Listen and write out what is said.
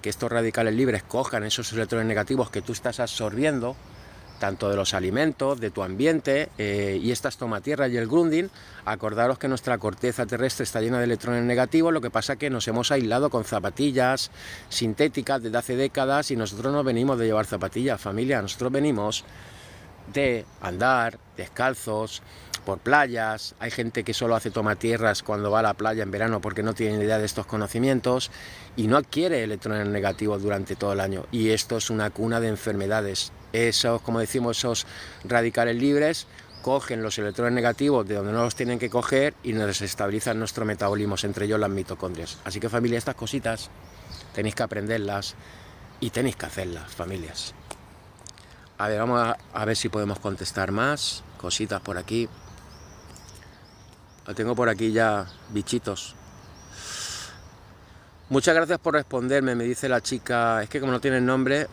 que estos radicales libres cojan esos electrones negativos que tú estás absorbiendo, tanto de los alimentos, de tu ambiente, eh, y estas tomatierras y el grunding, acordaros que nuestra corteza terrestre está llena de electrones negativos, lo que pasa que nos hemos aislado con zapatillas sintéticas desde hace décadas y nosotros no venimos de llevar zapatillas, familia, nosotros venimos de andar descalzos, por playas, hay gente que solo hace tomatierras cuando va a la playa en verano porque no tiene idea de estos conocimientos y no adquiere electrones negativos durante todo el año. Y esto es una cuna de enfermedades. Esos, como decimos, esos radicales libres cogen los electrones negativos de donde no los tienen que coger y nos desestabilizan nuestro metabolismo, entre ellos las mitocondrias. Así que familia, estas cositas tenéis que aprenderlas y tenéis que hacerlas, familias. A ver, vamos a ver si podemos contestar más cositas por aquí. Tengo por aquí ya bichitos. Muchas gracias por responderme, me dice la chica. Es que como no tiene nombre...